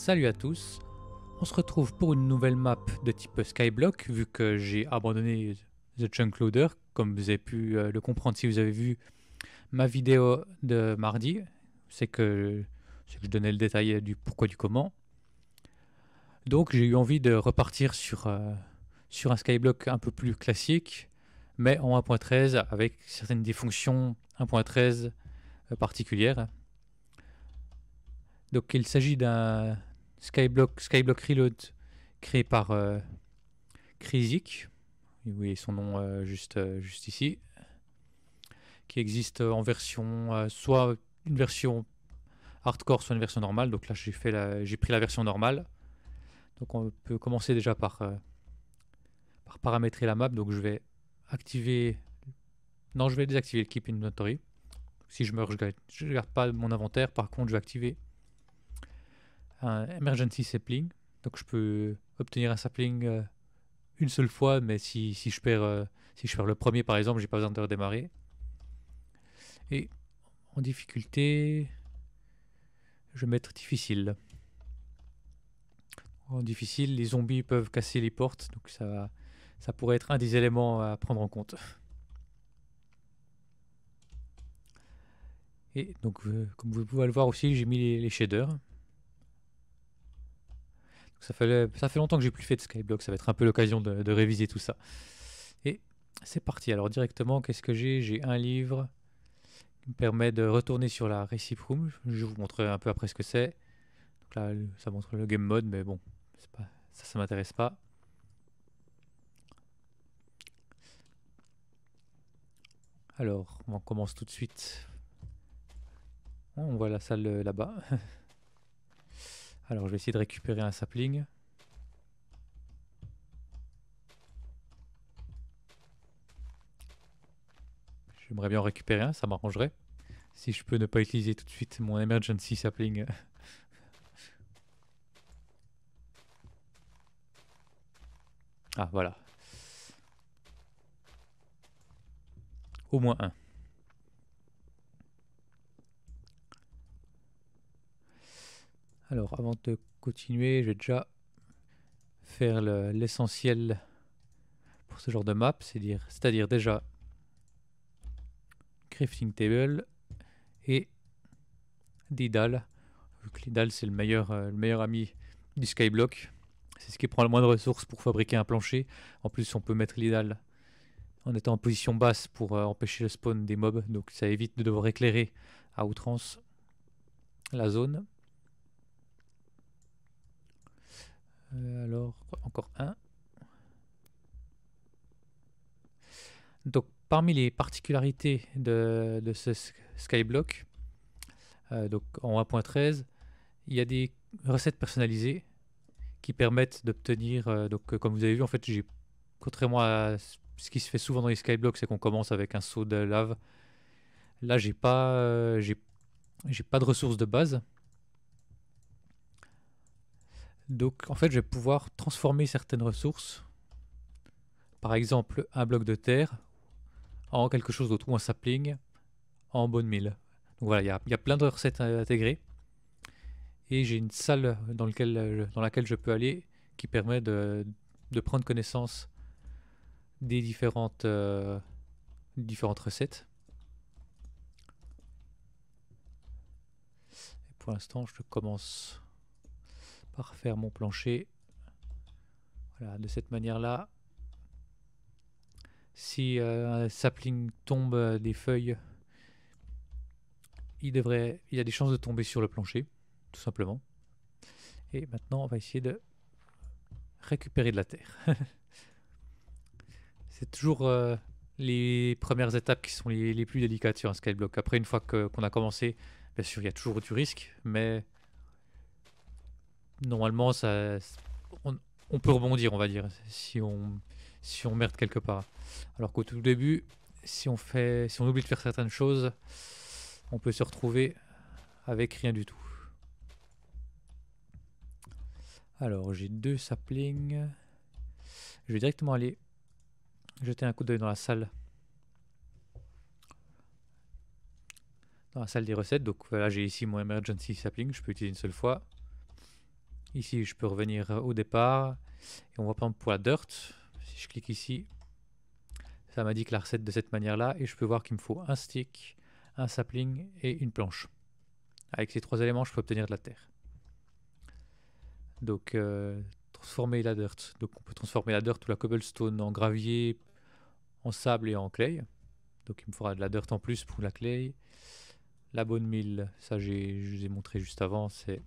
salut à tous. On se retrouve pour une nouvelle map de type Skyblock, vu que j'ai abandonné The Chunk Loader, comme vous avez pu euh, le comprendre si vous avez vu ma vidéo de mardi. C'est que, je donnais le détail du pourquoi du comment. Donc j'ai eu envie de repartir sur, euh, sur un Skyblock un peu plus classique, mais en 1.13 avec certaines des fonctions 1.13 particulières. Donc il s'agit d'un Skyblock, Skyblock Reload, créé par euh, vous oui, son nom euh, juste, euh, juste ici, qui existe en version, euh, soit une version hardcore, soit une version normale. Donc là, j'ai, fait j'ai pris la version normale. Donc on peut commencer déjà par, paramétrer la map. Donc je vais activer... Non, je vais désactiver le Keep Inventory. Si je meurs, je ne garde pas mon inventaire. Par contre, je vais activer un emergency sapling. Donc je peux obtenir un sapling euh, une seule fois, mais si, si je perds, euh, si je perds le premier par exemple, j'ai pas besoin de redémarrer. Et en difficulté, je vais mettre difficile. En difficile, les zombies peuvent casser les portes, donc ça, ça pourrait être un des éléments à prendre en compte. Et donc, euh, comme vous pouvez le voir aussi, j'ai mis les shaders. Ça fait, longtemps que j'ai plus fait de Skyblock, ça va être un peu l'occasion de, réviser tout ça. Et c'est parti, alors directement, qu'est-ce que j'ai J'ai un livre qui me permet de retourner sur la Recipe Room, je vous montrerai un peu après ce que c'est. Donc là, ça montre le game mode, mais bon, pas, ça, ne m'intéresse pas. Alors, on commence tout de suite. On voit la salle euh, là-bas. Alors je vais essayer de récupérer un sapling. J'aimerais bien en récupérer un, ça m'arrangerait. Si je peux ne pas utiliser tout de suite mon emergency sapling. ah voilà. Au moins un. Alors, avant de continuer, je vais déjà faire l'essentiel pour ce genre de map, c'est-à-dire déjà crafting table et des dalles. c'est le meilleur, euh, le meilleur ami du skyblock. C'est ce qui prend le moins de ressources pour fabriquer un plancher. En plus, on peut mettre les en étant en position basse pour euh, empêcher le spawn des mobs, donc ça évite de devoir éclairer à outrance la zone. Euh, alors, encore un. Donc, parmi les particularités de, ce Skyblock, euh, donc en 1.13, il y a des recettes personnalisées qui permettent d'obtenir. Euh, donc, comme vous avez vu, en fait, j'ai contrairement à ce qui se fait souvent dans les Skyblocks, c'est qu'on commence avec un saut de lave. Là, j'ai pas, j'ai pas de ressources de base. Donc en fait, je vais pouvoir transformer certaines ressources, par exemple un bloc de terre, en quelque chose d'autre, ou un sapling, en bonne mille. Donc voilà, il y, a plein de recettes intégrées. Et j'ai une salle dans, laquelle je peux aller qui permet de, prendre connaissance des différentes, euh, différentes recettes. Et pour l'instant, je commence faire mon plancher. Voilà, de cette manière-là, si euh, un sapling tombe euh, des feuilles, il, devrait, il a des chances de tomber sur le plancher, tout simplement. Et maintenant, on va essayer de récupérer de la terre. C'est toujours euh, les premières étapes qui sont les, plus délicates sur un skyblock. Après, une fois qu'on a commencé, bien sûr, il y a toujours du risque, mais normalement, ça, on, peut rebondir, on va dire, si on, si on merde quelque part. Alors qu'au tout début, si on, fait, si on oublie de faire certaines choses, on peut se retrouver avec rien du tout. Alors, j'ai deux saplings. Je vais directement aller jeter un coup d'œil dans la salle. Dans la salle des recettes. Donc voilà, j'ai ici mon emergency sapling. Je peux utiliser une seule fois. Ici, je peux revenir euh, au départ. Et on va prendre pour la dirt, si je clique ici, ça m'a dit que la recette de cette manière-là. Et je peux voir qu'il me faut un stick, un sapling et une planche. Avec ces trois éléments, je peux obtenir de la terre. Donc, euh, transformer la dirt. Donc, on peut transformer la dirt ou la cobblestone en gravier, en sable et en clay. Donc, il me faudra de la dirt en plus pour la clay. La bonne mille, ça je vous ai montré juste avant, c'est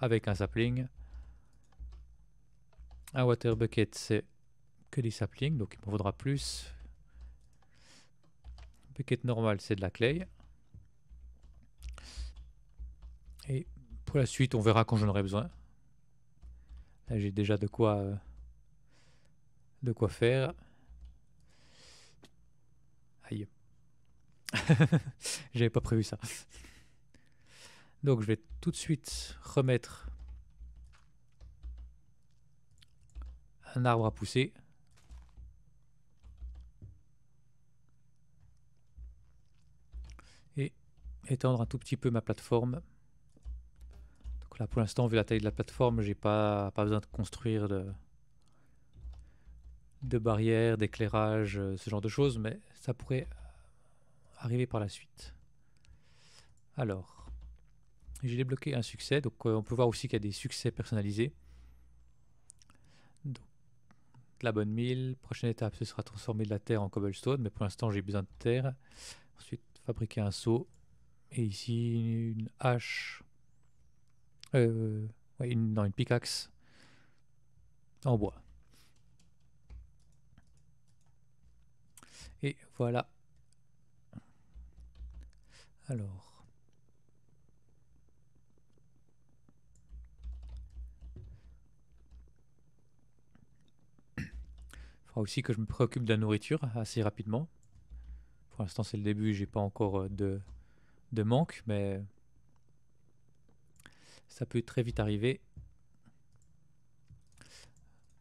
avec un sapling. Un water bucket, c'est que des saplings, donc il m'en faudra plus. Bucket normal, c'est de la clay. Et pour la suite, on verra quand j'en aurai besoin. Là, j'ai déjà de quoi, euh, de quoi faire. Aïe. J'avais pas prévu ça. Donc je vais tout de suite remettre un arbre à pousser. Et étendre un tout petit peu ma plateforme. Donc là pour l'instant vu la taille de la plateforme, j'ai pas, pas besoin de construire de, de barrières, d'éclairage, euh, ce genre de choses, mais ça pourrait arriver par la suite. Alors, j'ai débloqué un succès, donc euh, on peut voir aussi qu'il y a des succès personnalisés. la bonne mille. Prochaine étape, ce sera transformer de la terre en cobblestone, mais pour l'instant j'ai besoin de terre. Ensuite, fabriquer un seau. Et ici, une hache. Euh, ouais, une, non, une pickaxe en bois. Et voilà. Alors. Il faudra aussi que je me préoccupe de la nourriture assez rapidement. Pour l'instant, c'est le début, j'ai pas encore euh, de, manque, mais ça peut très vite arriver.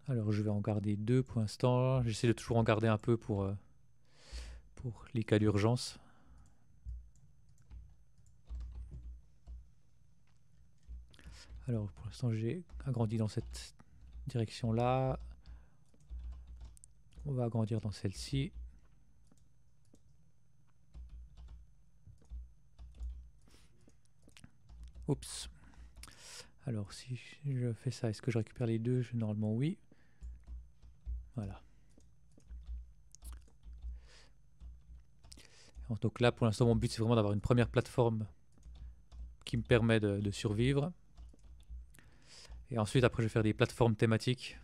Alors je vais en garder deux pour l'instant. J'essaie de toujours en garder un peu pour, euh, pour les cas d'urgence. Alors pour l'instant j'ai agrandi dans cette direction là. On va agrandir dans celle-ci. Oups. Alors si je fais ça, est-ce que je récupère les deux Normalement oui. Voilà. Donc là pour l'instant mon but c'est vraiment d'avoir une première plateforme qui me permet de survivre. Et ensuite après je vais faire des plateformes thématiques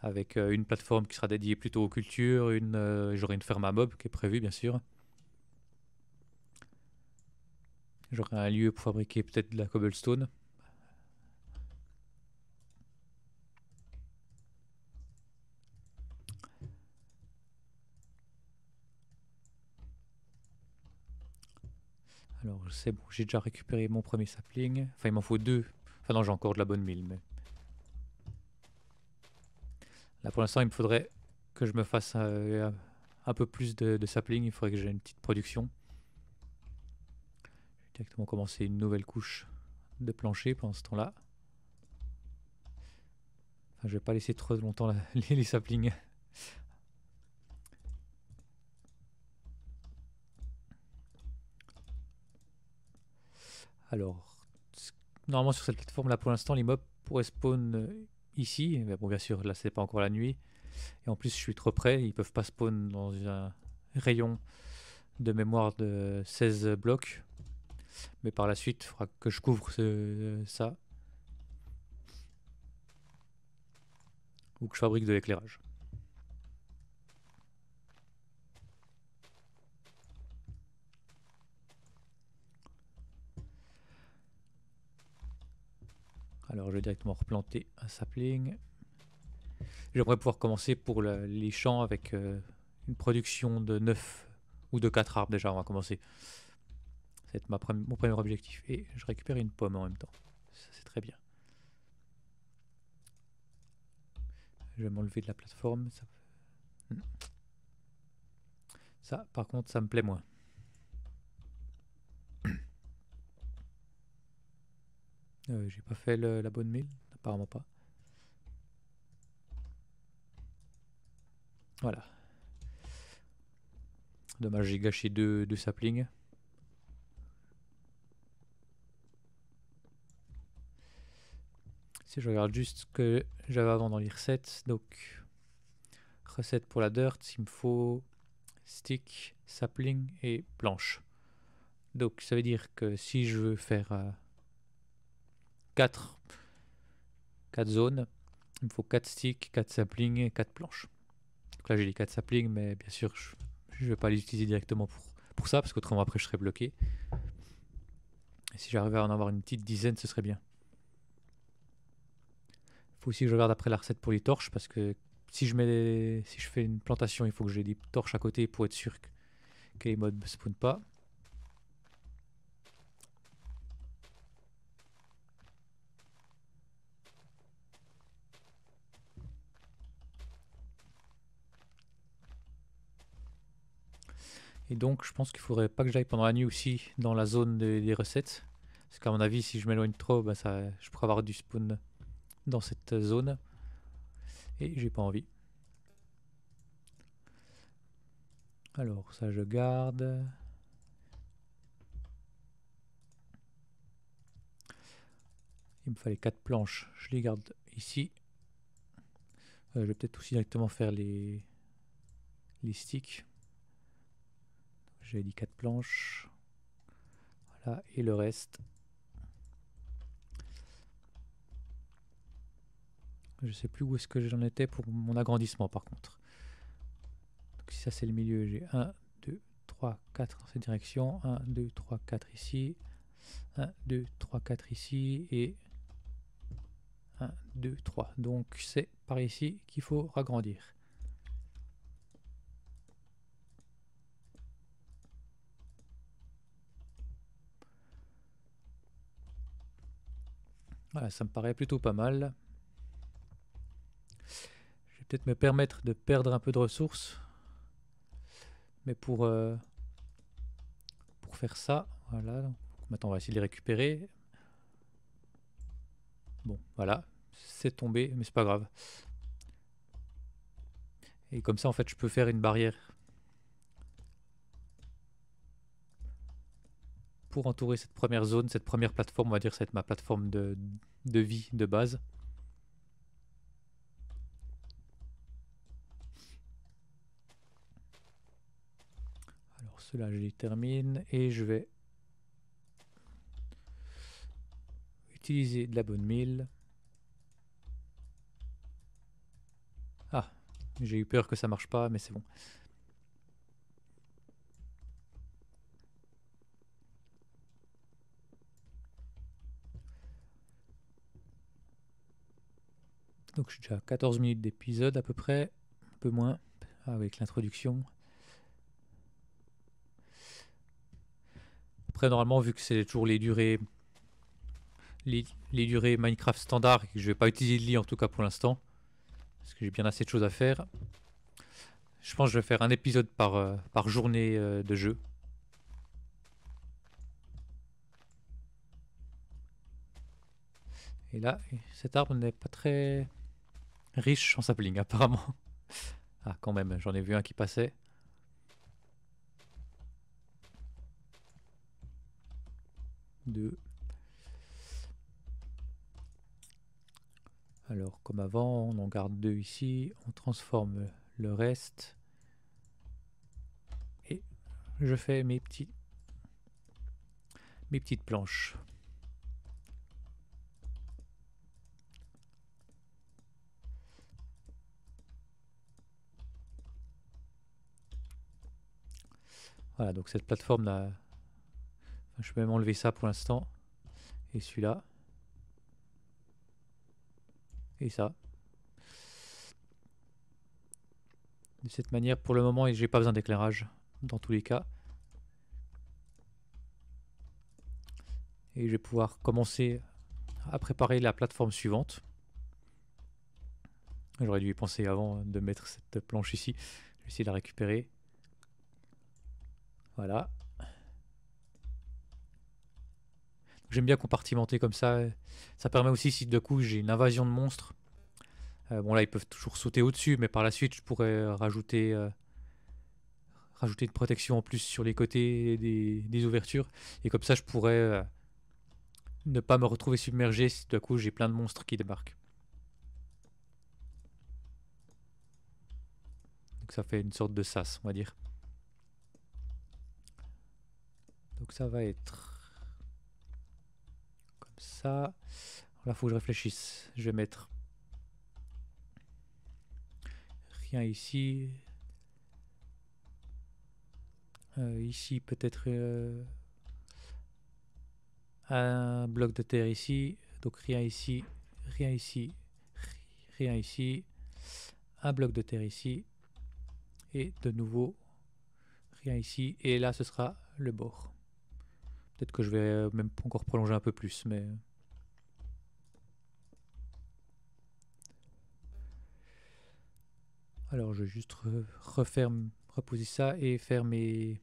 avec euh, une plateforme qui sera dédiée plutôt aux cultures, une, euh, j'aurai une ferme à mob qui est prévue bien sûr. J'aurai un lieu pour fabriquer peut-être de la cobblestone. Alors c'est bon, j'ai déjà récupéré mon premier sapling. Enfin il m'en faut deux. Enfin non j'ai encore de la bonne mille mais pour l'instant, il me faudrait que je me fasse euh, un, peu plus de, de, sapling. Il faudrait que j'ai une petite production. Je vais directement commencer une nouvelle couche de plancher pendant ce temps-là. Enfin, je vais pas laisser trop longtemps les, les saplings. Alors, normalement sur cette plateforme là pour l'instant les mobs pourraient spawn ici. Mais bon, bien sûr, là, c'est pas encore la nuit. Et en plus, je suis trop près. Ils peuvent pas spawn dans un rayon de mémoire de 16 blocs. Mais par la suite, il faudra que je couvre ça. Ou que je fabrique de l'éclairage. Alors je vais directement replanter un sapling. J'aimerais pouvoir commencer pour les champs avec euh, une production de 9 ou de 4 arbres déjà, on va commencer. Ça va être mon premier objectif. Et je récupère une pomme en même temps. Ça c'est très bien. Je vais m'enlever de la plateforme. ça hmm. par contre ça me plaît moins. Euh, j'ai pas fait la bonne mille, apparemment pas. Voilà. Dommage, j'ai gâché deux, saplings. Si je regarde juste ce que j'avais avant dans les recettes, donc recette pour la dirt, il me faut stick, sapling et planche. Donc ça veut dire que si je veux faire euh, 4, 4 zones. Il me faut 4 sticks, 4 saplings et 4 planches. là j'ai les 4 saplings, mais bien sûr je ne vais pas les utiliser directement pour, pour ça, parce qu'autrement après je serai bloqué. Et si j'arrivais à en avoir une petite dizaine, ce serait bien. Il faut aussi que je regarde après la recette pour les torches, parce que si je, mets si je fais une plantation, il faut que j'ai des torches à côté pour être sûr que, que les modes ne spawnent pas. Et donc, je pense qu'il faudrait pas que j'aille pendant la nuit aussi dans la zone des, recettes. Parce qu'à mon avis, si je m'éloigne trop, bah, je pourrais avoir du spawn dans cette zone. Et j'ai pas envie. Alors, ça je garde. Il me fallait quatre planches. Je les garde ici. Euh, je vais peut-être aussi directement faire les, les sticks. J'ai dit quatre planches. Voilà, et le reste. Je sais plus où est-ce que j'en étais pour mon agrandissement par contre. Donc si ça c'est le milieu, j'ai 1, 2, 3, 4 dans cette direction. 1, 2, 3, 4 ici. 1, 2, 3, 4 ici. Et 1, 2, 3. Donc c'est par ici qu'il faut agrandir ça me paraît plutôt pas mal. Je vais peut-être me permettre de perdre un peu de ressources. Mais pour, euh, pour faire ça, voilà. maintenant, on va essayer de les récupérer. Bon, voilà. C'est tombé, mais c'est pas grave. Et comme ça, en fait, je peux faire une barrière pour entourer cette première zone, cette première plateforme, on va dire, ça va être ma plateforme de, de vie de base. Alors cela je les termine et je vais utiliser de la bonne mille. Ah, j'ai eu peur que ça marche pas, mais c'est bon. Donc je suis déjà à 14 minutes d'épisode à peu près, un peu moins avec l'introduction. Après normalement vu que c'est toujours les durées les, Minecraft standard et que je vais pas utiliser de lit en tout cas pour l'instant parce que j'ai bien assez de choses à faire. Je pense que je vais faire un épisode par, euh, par journée euh, de jeu. Et là, cet arbre n'est pas très Riche en sapling, apparemment. Ah, quand même, j'en ai vu un qui passait. Deux. Alors, comme avant, on en garde deux ici. On transforme le reste. Et je fais mes petits mes petites planches. Voilà, donc cette plateforme là, je peux même enlever ça pour l'instant. Et celui-là. Et ça. De cette manière, pour le moment, j'ai pas besoin d'éclairage dans tous les cas. Et je vais pouvoir commencer à préparer la plateforme suivante. J'aurais dû y penser avant de mettre cette planche ici. Je vais essayer de la récupérer. Voilà. J'aime bien compartimenter comme ça. Ça permet aussi, si de coup j'ai une invasion de monstres, euh, bon là ils peuvent toujours sauter au-dessus, mais par la suite je pourrais rajouter, euh, rajouter une protection en plus sur les côtés des, ouvertures. Et comme ça je pourrais euh, ne pas me retrouver submergé si de coup j'ai plein de monstres qui débarquent. Donc ça fait une sorte de sas, on va dire. ça va être comme ça. Là, faut que je réfléchisse. Je vais mettre rien ici. Euh, ici, peut-être euh, un bloc de terre ici. Donc rien ici, rien ici, rien ici. Un bloc de terre ici. Et de nouveau, rien ici. Et là, ce sera le bord. Peut-être que je vais euh, même encore prolonger un peu plus, mais... Alors, je vais juste referme, reposer ça et faire mes...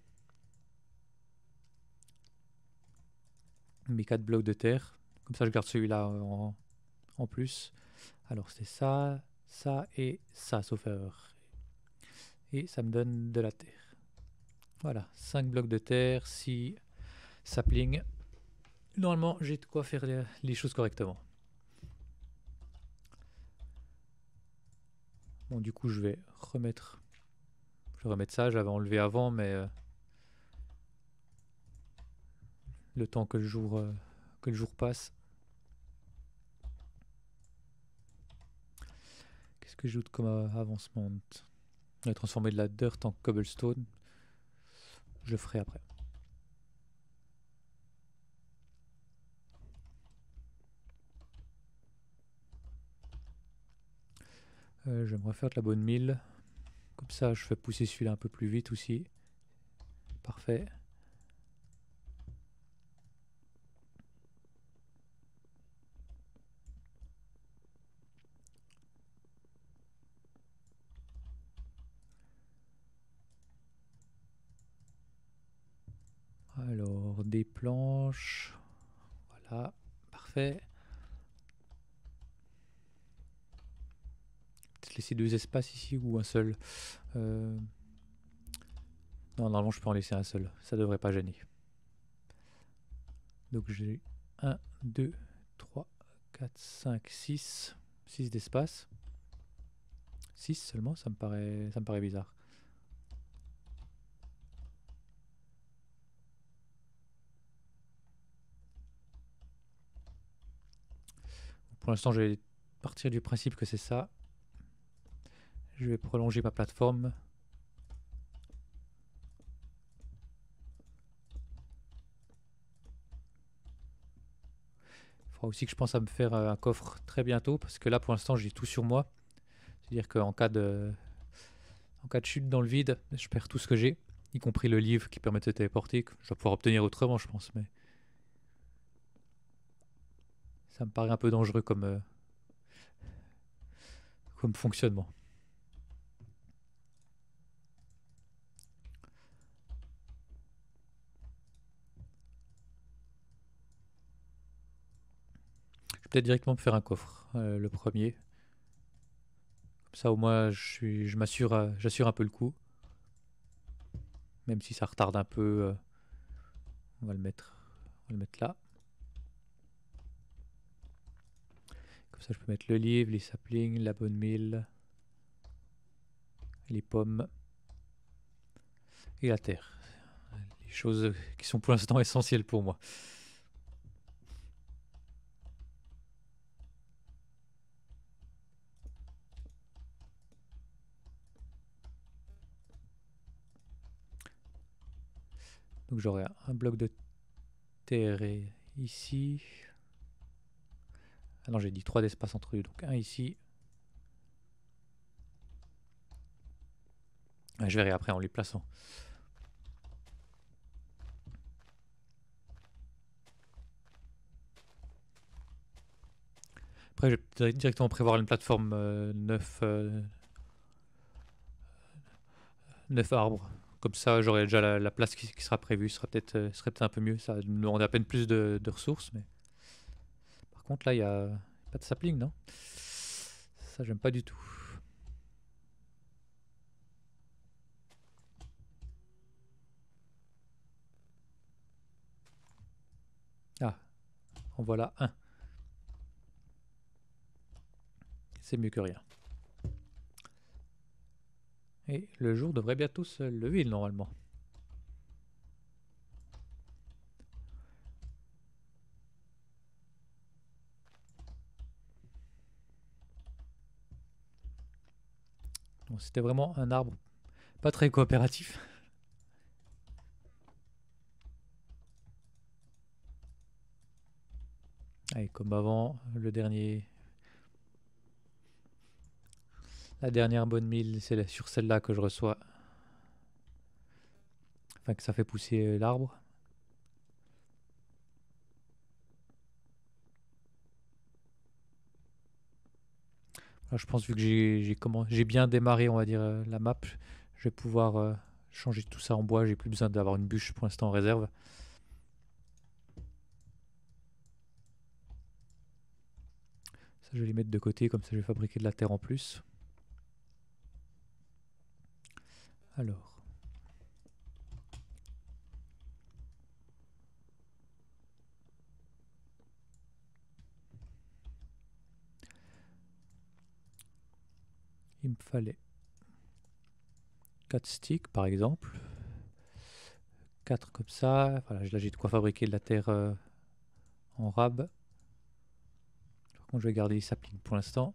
mes 4 blocs de terre. Comme ça, je garde celui-là en, en plus. Alors, c'est ça, ça et ça, sauf erreur. Et ça me donne de la terre. Voilà, 5 blocs de terre, 6 sapling. Normalement, j'ai de quoi faire les choses correctement. Bon, du coup, je vais remettre... Je vais remettre ça, j'avais enlevé avant, mais... Euh, le temps que le jour, euh, que le jour passe. Qu'est-ce que j'ajoute comme avancement On va transformer de la dirt en cobblestone. Je le ferai après. Euh, j'aimerais faire de la bonne mille. Comme ça, je fais pousser celui-là un peu plus vite aussi. Parfait. Alors, des planches. Voilà, parfait. laisser deux espaces ici ou un seul. Euh, non, normalement, je peux en laisser un seul. Ça devrait pas gêner. Donc j'ai 1, 2, 3, 4, 5, 6. 6 d'espace. 6 seulement, ça me paraît, ça me paraît bizarre. Pour l'instant, je vais partir du principe que c'est ça. Je vais prolonger ma plateforme. Il faudra aussi que je pense à me faire euh, un coffre très bientôt parce que là pour l'instant j'ai tout sur moi. C'est-à-dire qu'en cas de en cas de chute dans le vide, je perds tout ce que j'ai, y compris le livre qui permet de se téléporter, que je vais pouvoir obtenir autrement je pense, mais ça me paraît un peu dangereux comme, euh, comme fonctionnement. directement me faire un coffre, euh, le premier. Comme ça, au moins, je, suis, je m'assure, euh, j'assure un peu le coup. Même si ça retarde un peu, euh, on va le mettre, on va le mettre là. Comme ça, je peux mettre le livre, les saplings, la bonne mille, les pommes et la terre. Les choses qui sont pour l'instant essentielles pour moi. Donc j'aurai un bloc de terre ici. Ah non, j'ai dit trois d'espace entre eux, donc un ici. je verrai après en les plaçant. Après, je vais directement prévoir une plateforme 9, euh, 9 euh, arbres. Comme ça, j'aurai déjà la, place qui, sera prévue. Ce sera euh, peut-être un peu mieux. Ça nous rendait à peine plus de, ressources. mais Par contre, là, il n'y a pas de sapling, non Ça, j'aime pas du tout. Ah, en voilà un. C'est mieux que rien. Et le jour devrait bientôt se lever normalement. c'était vraiment un arbre pas très coopératif. Allez, comme avant, le dernier La dernière bonne mille, c'est sur celle-là que je reçois. Enfin, que ça fait pousser euh, l'arbre. je pense, vu que j'ai bien démarré, on va dire, euh, la map, je vais pouvoir euh, changer tout ça en bois. J'ai plus besoin d'avoir une bûche pour l'instant en réserve. Ça, je vais les mettre de côté, comme ça je vais fabriquer de la terre en plus. Alors. Il me fallait 4 sticks par exemple. 4 comme ça. Voilà, j'ai de quoi fabriquer de la terre euh, en rab. Par contre je vais garder les pour l'instant.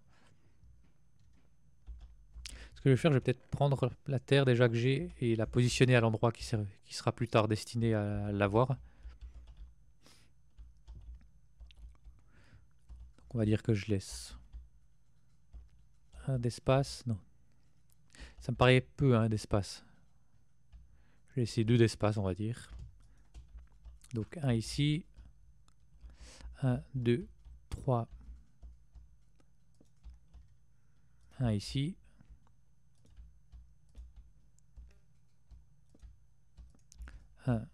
Ce que je vais faire, je vais peut-être prendre la terre déjà que j'ai et la positionner à l'endroit qui, qui sera plus tard destiné à l'avoir. on va dire que je laisse un d'espace. Non. Ça me paraît peu un hein, d'espace. Je vais laisser deux d'espace, on va dire. Donc un ici. un, deux trois Un ici. 1,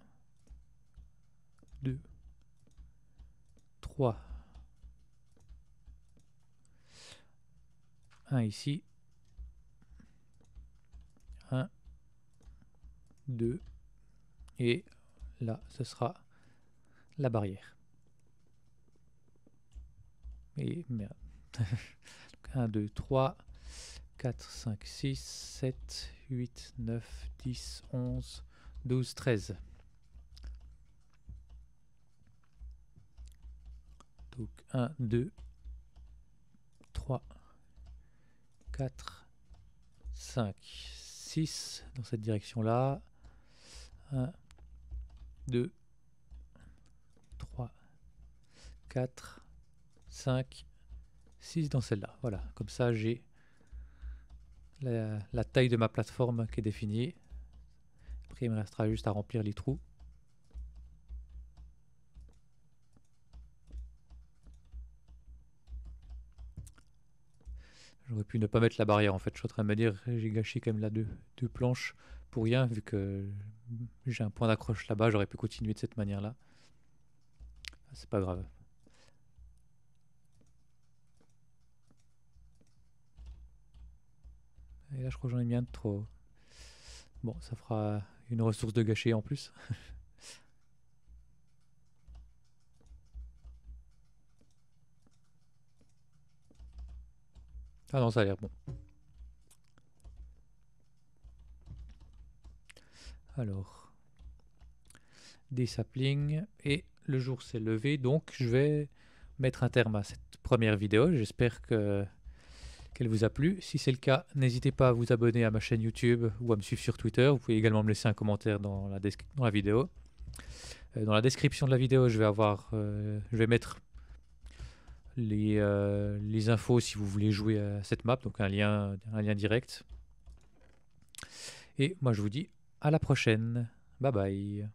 2, 3, 1 ici, 1, 2, et là, ce sera la barrière. Et merde. 1, 2, 3, 4, 5, 6, 7, 8, 9, 10, 11, 12, 13. Donc 1, 2, 3, 4, 5, 6 dans cette direction-là. 1, 2, 3, 4, 5, 6 dans celle-là. Voilà, comme ça j'ai la, la taille de ma plateforme qui est définie il me restera juste à remplir les trous. J'aurais pu ne pas mettre la barrière en fait. Je suis en train de me dire, j'ai gâché quand même là deux, deux planches pour rien vu que j'ai un point d'accroche là-bas. J'aurais pu continuer de cette manière-là. Ah, c'est pas grave. Et là, je crois que j'en ai bien de trop. Bon, ça fera une ressource de gâchis en plus. ah non, ça a l'air bon. Alors, des saplings et le jour s'est levé, donc je vais mettre un terme à cette première vidéo. J'espère que qu'elle vous a plu. Si c'est le cas, n'hésitez pas à vous abonner à ma chaîne YouTube ou à me suivre sur Twitter. Vous pouvez également me laisser un commentaire dans la, la vidéo. Euh, dans la description de la vidéo, je vais, avoir, euh, je vais mettre euh, les, infos si vous voulez jouer à cette map, donc un lien, un lien direct. Et moi je vous dis à la prochaine. Bye bye.